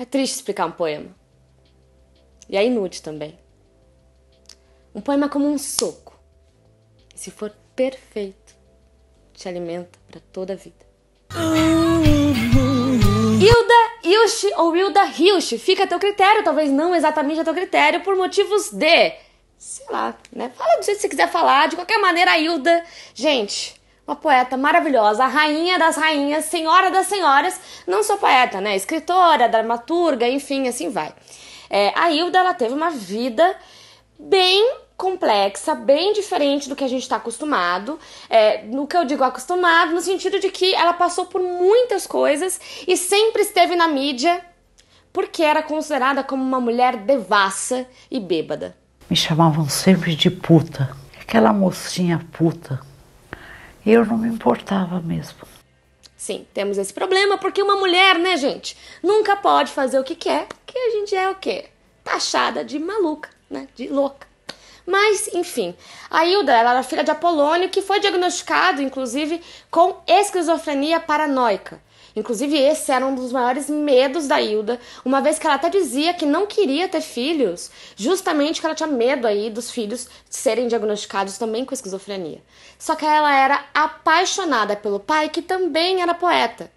É triste explicar um poema. E é inútil também. Um poema é como um soco. E se for perfeito, te alimenta para toda a vida. Hilda Hilsch ou Hilda Hilsch, fica a teu critério, talvez não exatamente a teu critério, por motivos de. Sei lá, né? Fala do jeito que você quiser falar, de qualquer maneira, a Hilda. Gente, uma poeta maravilhosa, a rainha das rainhas, senhora das senhoras, não só poeta, né? Escritora, dramaturga, enfim, assim vai. É, a Hilda ela teve uma vida bem complexa, bem diferente do que a gente está acostumado. É, no que eu digo acostumado, no sentido de que ela passou por muitas coisas e sempre esteve na mídia porque era considerada como uma mulher devassa e bêbada. Me chamavam sempre de puta, aquela mocinha puta eu não me importava mesmo. Sim, temos esse problema porque uma mulher, né, gente, nunca pode fazer o que quer, que a gente é o quê? Taxada de maluca, né? De louca. Mas, enfim, a Hilda ela era filha de Apolônio, que foi diagnosticado, inclusive, com esquizofrenia paranoica. Inclusive, esse era um dos maiores medos da Hilda, uma vez que ela até dizia que não queria ter filhos, justamente que ela tinha medo aí dos filhos serem diagnosticados também com esquizofrenia. Só que ela era apaixonada pelo pai, que também era poeta.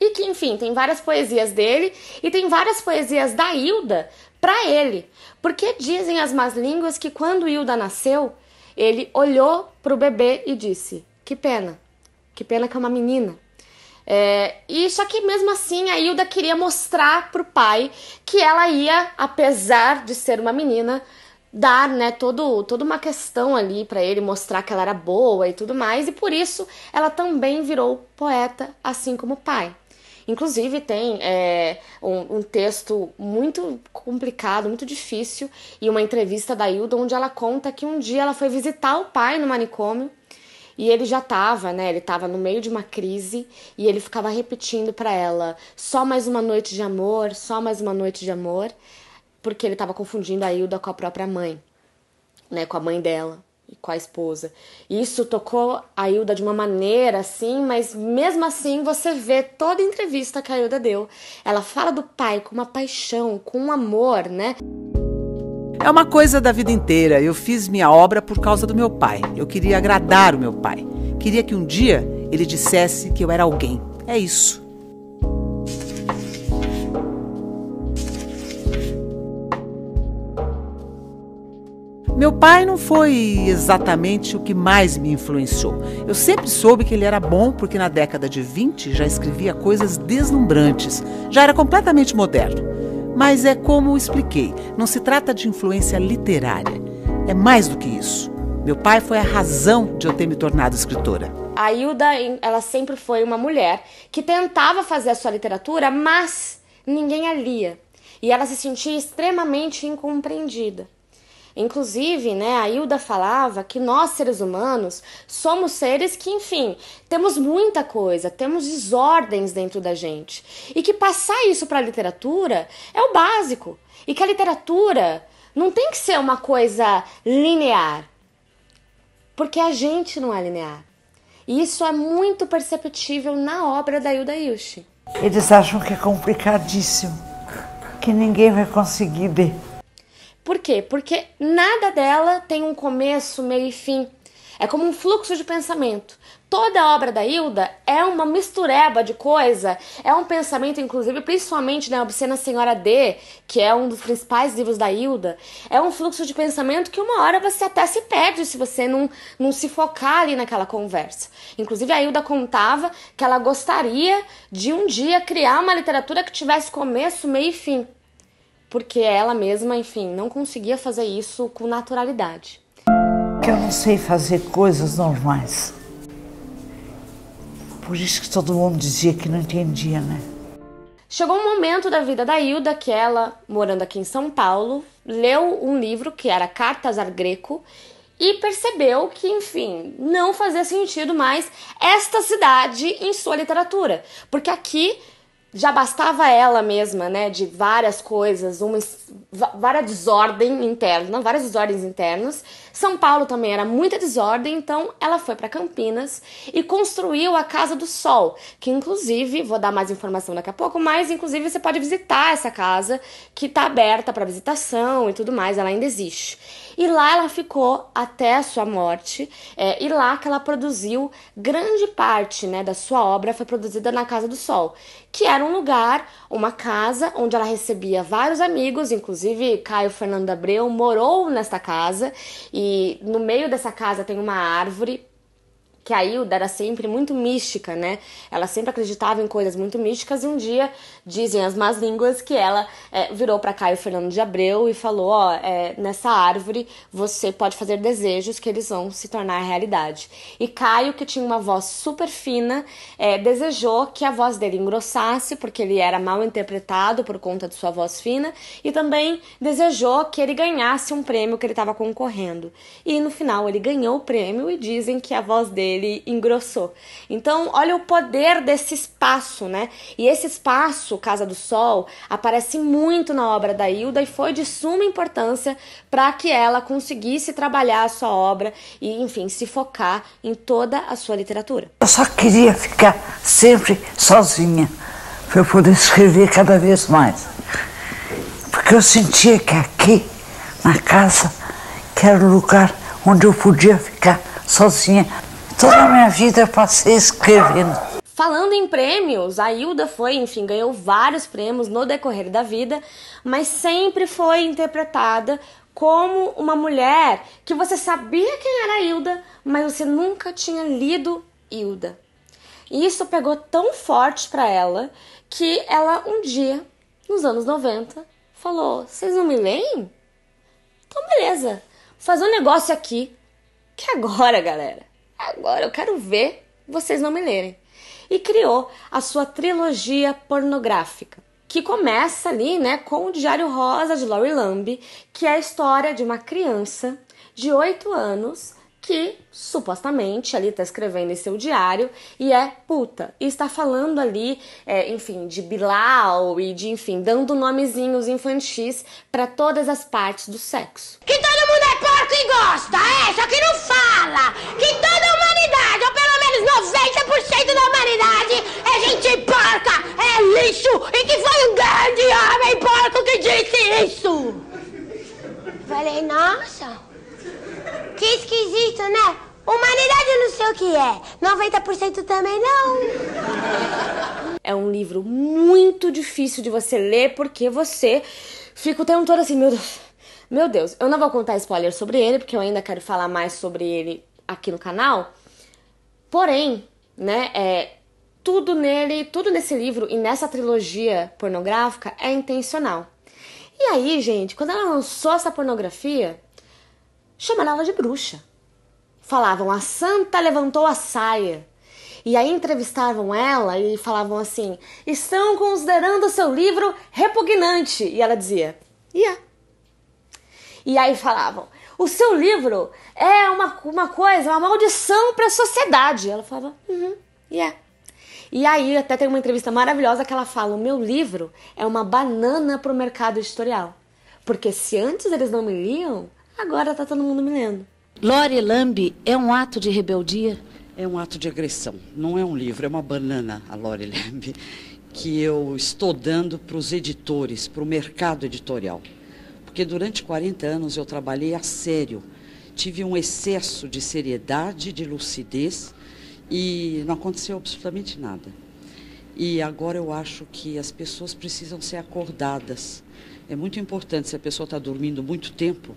E que, enfim, tem várias poesias dele e tem várias poesias da Hilda para ele. Porque dizem as más línguas que quando Hilda nasceu, ele olhou para o bebê e disse: Que pena, que pena que é uma menina. É, e só que mesmo assim a Hilda queria mostrar pro pai que ela ia, apesar de ser uma menina, dar, né, todo, toda uma questão ali para ele mostrar que ela era boa e tudo mais, e por isso ela também virou poeta, assim como o pai. Inclusive, tem é, um, um, texto muito complicado, muito difícil, e uma entrevista da Hilda, onde ela conta que um dia ela foi visitar o pai no manicômio e ele já tava, né? Ele tava no meio de uma crise e ele ficava repetindo para ela: só mais uma noite de amor, só mais uma noite de amor, porque ele tava confundindo a Hilda com a própria mãe, né? Com a mãe dela e com a esposa. isso tocou a Hilda de uma maneira assim, mas mesmo assim você vê toda a entrevista que a Hilda deu. Ela fala do pai com uma paixão, com um amor, né? É uma coisa da vida inteira. Eu fiz minha obra por causa do meu pai. Eu queria agradar o meu pai. Queria que um dia ele dissesse que eu era alguém. É isso. Meu pai não foi exatamente o que mais me influenciou. Eu sempre soube que ele era bom porque na década de 20 já escrevia coisas deslumbrantes, já era completamente moderno. Mas é como expliquei, não se trata de influência literária. É mais do que isso. Meu pai foi a razão de eu ter me tornado escritora. A Hilda, ela sempre foi uma mulher que tentava fazer a sua literatura, mas ninguém a lia. E ela se sentia extremamente incompreendida. Inclusive, né, a Hilda falava que nós, seres humanos, somos seres que, enfim, temos muita coisa, temos desordens dentro da gente. E que passar isso para a literatura é o básico. E que a literatura não tem que ser uma coisa linear. Porque a gente não é linear. E isso é muito perceptível na obra da Hilda Yushi. Eles acham que é complicadíssimo, que ninguém vai conseguir ler. Por quê? Porque nada dela tem um começo, meio e fim. É como um fluxo de pensamento. Toda a obra da Hilda é uma mistureba de coisa, é um pensamento, inclusive, principalmente na né, Obscena Senhora D, que é um dos principais livros da Hilda, é um fluxo de pensamento que uma hora você até se perde se você não, não se focar ali naquela conversa. Inclusive, a Hilda contava que ela gostaria de um dia criar uma literatura que tivesse começo, meio e fim porque ela mesma, enfim, não conseguia fazer isso com naturalidade. Eu não sei fazer coisas normais. Por isso que todo mundo dizia que não entendia, né? Chegou um momento da vida da Hilda que ela, morando aqui em São Paulo, leu um livro que era Cartas ao Greco e percebeu que, enfim, não fazia sentido mais esta cidade em sua literatura, porque aqui já bastava ela mesma, né, de várias coisas, uma várias desordem interna, várias desordens internas. São Paulo também era muita desordem, então ela foi para Campinas e construiu a Casa do Sol, que inclusive, vou dar mais informação daqui a pouco, mas inclusive você pode visitar essa casa que está aberta para visitação e tudo mais, ela ainda existe. E lá ela ficou até a sua morte, é, e lá que ela produziu grande parte né, da sua obra foi produzida na Casa do Sol, que era um lugar, uma casa, onde ela recebia vários amigos, inclusive Caio Fernando Abreu morou nesta casa, e no meio dessa casa tem uma árvore que a Hilda era sempre muito mística, né? Ela sempre acreditava em coisas muito místicas e um dia dizem as más línguas que ela é, virou para Caio Fernando de Abreu e falou: ó, é, nessa árvore você pode fazer desejos que eles vão se tornar realidade. E Caio, que tinha uma voz super fina, é, desejou que a voz dele engrossasse porque ele era mal interpretado por conta de sua voz fina e também desejou que ele ganhasse um prêmio que ele estava concorrendo. E no final ele ganhou o prêmio e dizem que a voz dele ele engrossou. Então, olha o poder desse espaço, né? E esse espaço, Casa do Sol, aparece muito na obra da Hilda e foi de suma importância para que ela conseguisse trabalhar a sua obra e, enfim, se focar em toda a sua literatura. Eu só queria ficar sempre sozinha para eu poder escrever cada vez mais. Porque eu sentia que aqui, na casa, que era o lugar onde eu podia ficar sozinha Toda a minha vida passei escrevendo. Falando em prêmios, a Hilda foi, enfim, ganhou vários prêmios no decorrer da vida, mas sempre foi interpretada como uma mulher que você sabia quem era a Hilda, mas você nunca tinha lido Hilda. E isso pegou tão forte para ela que ela um dia, nos anos 90, falou: "Vocês não me leem? Então beleza. Vou fazer um negócio aqui que é agora, galera, agora eu quero ver vocês não me lerem. E criou a sua trilogia pornográfica, que começa ali, né, com o Diário Rosa de Laurie Lamb, que é a história de uma criança de 8 anos que supostamente ali está escrevendo em seu diário e é puta. E está falando ali, é, enfim, de Bilal e de, enfim, dando nomezinhos infantis para todas as partes do sexo. Que todo mundo é porco e gosta, é? Só que não fala! Que toda a humanidade, ou pelo menos 90% da humanidade, é gente porca, é lixo e que foi um grande homem porco que disse isso! Falei, nossa! Que esquisito, né? Humanidade eu não sei o que é. 90% também não. É um livro muito difícil de você ler porque você fica o tempo todo assim, meu Deus. Meu Deus, eu não vou contar spoiler sobre ele, porque eu ainda quero falar mais sobre ele aqui no canal. Porém, né, é, tudo nele, tudo nesse livro e nessa trilogia pornográfica é intencional. E aí, gente, quando ela lançou essa pornografia, chamar ela de bruxa. Falavam, a santa levantou a saia. E aí entrevistavam ela e falavam assim: estão considerando seu livro repugnante. E ela dizia: yeah. E aí falavam: o seu livro é uma, uma coisa, uma maldição para a sociedade. Ela falava: uhum, -huh, yeah. E aí até tem uma entrevista maravilhosa que ela fala: o meu livro é uma banana para o mercado editorial. Porque se antes eles não me liam, Agora está todo mundo me lendo. Lore Lambe é um ato de rebeldia? É um ato de agressão. Não é um livro, é uma banana, a Lore Lambe, que eu estou dando para os editores, para o mercado editorial. Porque durante 40 anos eu trabalhei a sério. Tive um excesso de seriedade, de lucidez e não aconteceu absolutamente nada. E agora eu acho que as pessoas precisam ser acordadas. É muito importante, se a pessoa está dormindo muito tempo,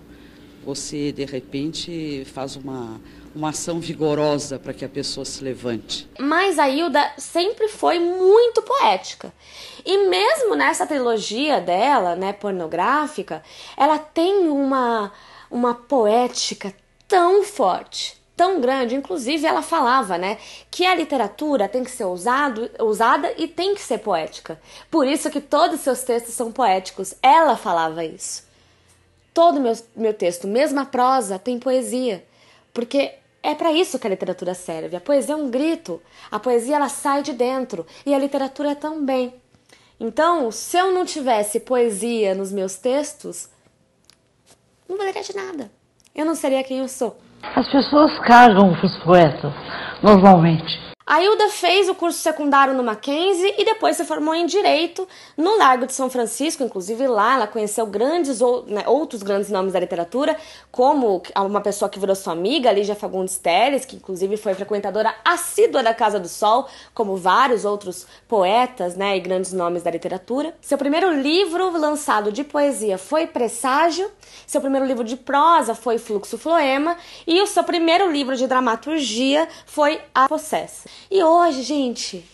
você de repente faz uma, uma ação vigorosa para que a pessoa se levante. Mas a Hilda sempre foi muito poética. E mesmo nessa trilogia dela, né, pornográfica, ela tem uma uma poética tão forte, tão grande. Inclusive, ela falava, né, que a literatura tem que ser usada usada e tem que ser poética. Por isso que todos seus textos são poéticos. Ela falava isso. Todo meu, meu texto, mesma prosa, tem poesia. Porque é para isso que a literatura serve. A poesia é um grito. A poesia ela sai de dentro. E a literatura também. Então, se eu não tivesse poesia nos meus textos, não valeria de nada. Eu não seria quem eu sou. As pessoas cagam os poetas, normalmente. A Hilda fez o curso secundário no Mackenzie e depois se formou em Direito no Largo de São Francisco. Inclusive, lá ela conheceu grandes né, outros grandes nomes da literatura, como uma pessoa que virou sua amiga, Lígia Fagundes Teles, que inclusive foi frequentadora assídua da Casa do Sol, como vários outros poetas né, e grandes nomes da literatura. Seu primeiro livro lançado de poesia foi Presságio, seu primeiro livro de prosa foi Fluxo Floema e o seu primeiro livro de dramaturgia foi A Possessa. E hoje, gente,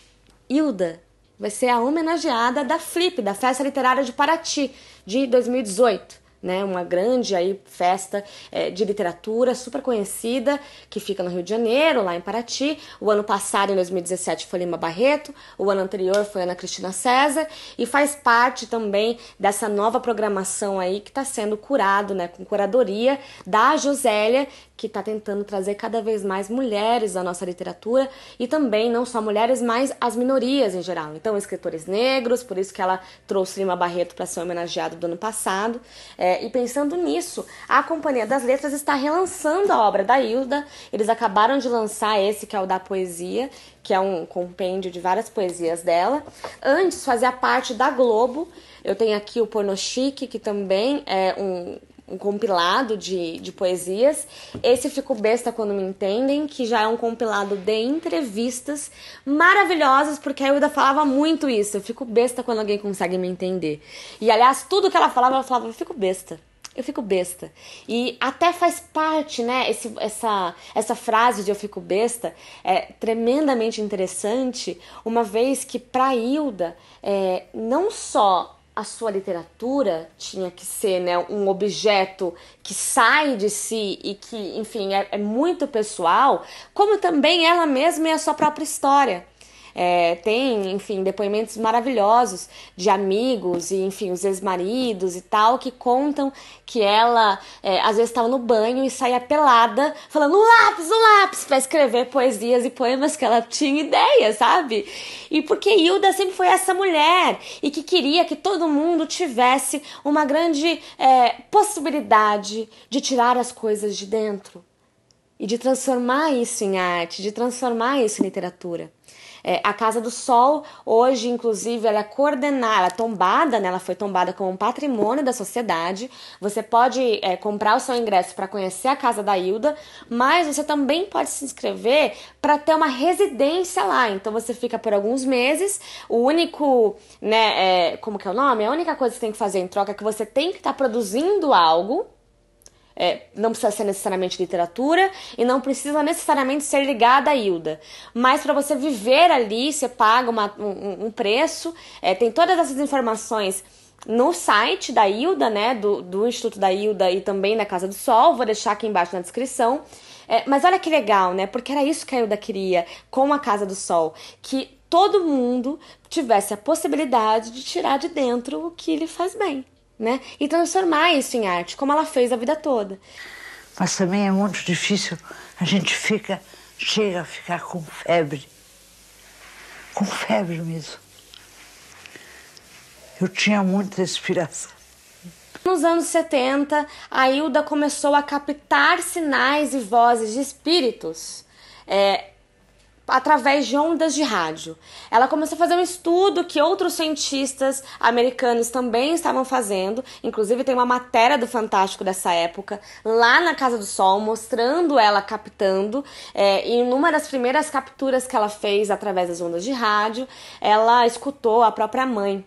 Hilda vai ser a homenageada da Flip, da Festa Literária de Paraty, de 2018. Né, uma grande aí festa é, de literatura super conhecida que fica no Rio de Janeiro, lá em Paraty. O ano passado, em 2017, foi Lima Barreto, o ano anterior foi Ana Cristina César e faz parte também dessa nova programação aí que está sendo curado, né, com curadoria da Josélia, que está tentando trazer cada vez mais mulheres à nossa literatura e também não só mulheres, mas as minorias em geral. Então, escritores negros, por isso que ela trouxe Lima Barreto para ser homenageado do ano passado. É, e pensando nisso, a Companhia das Letras está relançando a obra da Hilda. Eles acabaram de lançar esse, que é o da poesia, que é um compêndio de várias poesias dela. Antes fazia parte da Globo. Eu tenho aqui o Porno Chique, que também é um um compilado de, de poesias. Esse Fico Besta Quando Me Entendem, que já é um compilado de entrevistas maravilhosas, porque a Ilda falava muito isso. Eu fico besta quando alguém consegue me entender. E aliás, tudo que ela falava, ela falava, eu fico besta. Eu fico besta. E até faz parte, né? Esse, essa, essa frase de eu fico besta é tremendamente interessante, uma vez que, para Hilda, é, não só a sua literatura tinha que ser né, um objeto que sai de si e que, enfim, é, é muito pessoal, como também ela mesma e a sua própria história. É, tem, enfim, depoimentos maravilhosos de amigos e, enfim, os ex-maridos e tal, que contam que ela é, às vezes estava no banho e saía pelada falando um lápis, um lápis, para escrever poesias e poemas que ela tinha ideia, sabe? E porque Hilda sempre foi essa mulher e que queria que todo mundo tivesse uma grande é, possibilidade de tirar as coisas de dentro e de transformar isso em arte, de transformar isso em literatura. É, a Casa do Sol, hoje, inclusive, ela é coordenada, ela é tombada, né? ela foi tombada como um patrimônio da sociedade. Você pode é, comprar o seu ingresso para conhecer a Casa da Hilda, mas você também pode se inscrever para ter uma residência lá. Então você fica por alguns meses. O único, né, é, como que é o nome? A única coisa que você tem que fazer em troca é que você tem que estar tá produzindo algo é, não precisa ser necessariamente literatura e não precisa necessariamente ser ligada à Ilda, Mas para você viver ali, você paga uma, um, um, preço, é, tem todas essas informações no site da Ilda, né? Do, do, Instituto da Ilda e também da Casa do Sol. Vou deixar aqui embaixo na descrição. É, mas olha que legal, né? Porque era isso que a Ilda queria com a Casa do Sol. Que todo mundo tivesse a possibilidade de tirar de dentro o que lhe faz bem né? E transformar isso em arte, como ela fez a vida toda. Mas também é muito difícil, a gente fica, chega a ficar com febre. Com febre mesmo. Eu tinha muita inspiração. Nos anos 70, a Hilda começou a captar sinais e vozes de espíritos. É, através de ondas de rádio. Ela começou a fazer um estudo que outros cientistas americanos também estavam fazendo, inclusive tem uma matéria do Fantástico dessa época, lá na Casa do Sol, mostrando ela captando, é, e numa das primeiras capturas que ela fez através das ondas de rádio, ela escutou a própria mãe.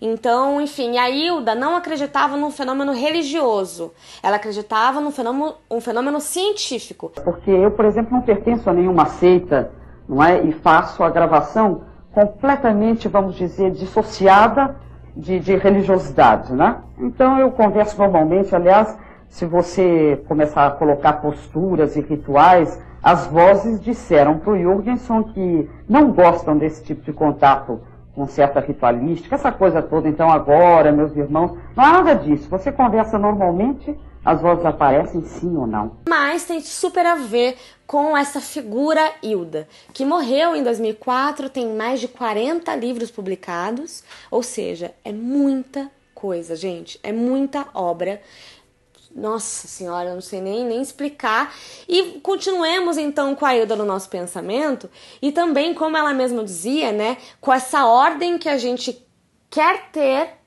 Então, enfim, a Hilda não acreditava num fenômeno religioso, ela acreditava num fenômeno, um fenômeno científico. Porque eu, por exemplo, não pertenço a nenhuma seita não é? E faço a gravação completamente, vamos dizer, dissociada de, de religiosidade, né? Então eu converso normalmente, aliás, se você começar a colocar posturas e rituais, as vozes disseram para o Jürgenson que não gostam desse tipo de contato com certa ritualística, essa coisa toda. Então, agora, meus irmãos, não há nada disso. Você conversa normalmente as vozes aparecem sim ou não. Mas tem super a ver com essa figura Hilda, que morreu em 2004, tem mais de 40 livros publicados, ou seja, é muita coisa, gente, é muita obra. Nossa senhora, eu não sei nem, nem explicar. E continuemos então com a Ilda no nosso pensamento e também, como ela mesma dizia, né, com essa ordem que a gente quer ter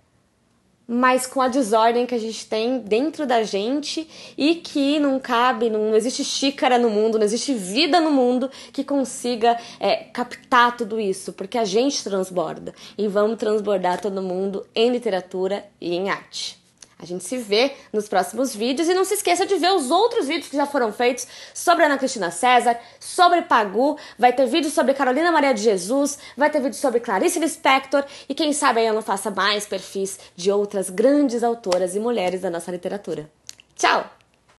mas com a desordem que a gente tem dentro da gente e que não cabe, não, não existe xícara no mundo, não existe vida no mundo que consiga é, captar tudo isso, porque a gente transborda e vamos transbordar todo mundo em literatura e em arte. A gente se vê nos próximos vídeos e não se esqueça de ver os outros vídeos que já foram feitos sobre Ana Cristina César, sobre Pagu, vai ter vídeo sobre Carolina Maria de Jesus, vai ter vídeo sobre Clarice Lispector e quem sabe aí eu não faça mais perfis de outras grandes autoras e mulheres da nossa literatura. Tchau!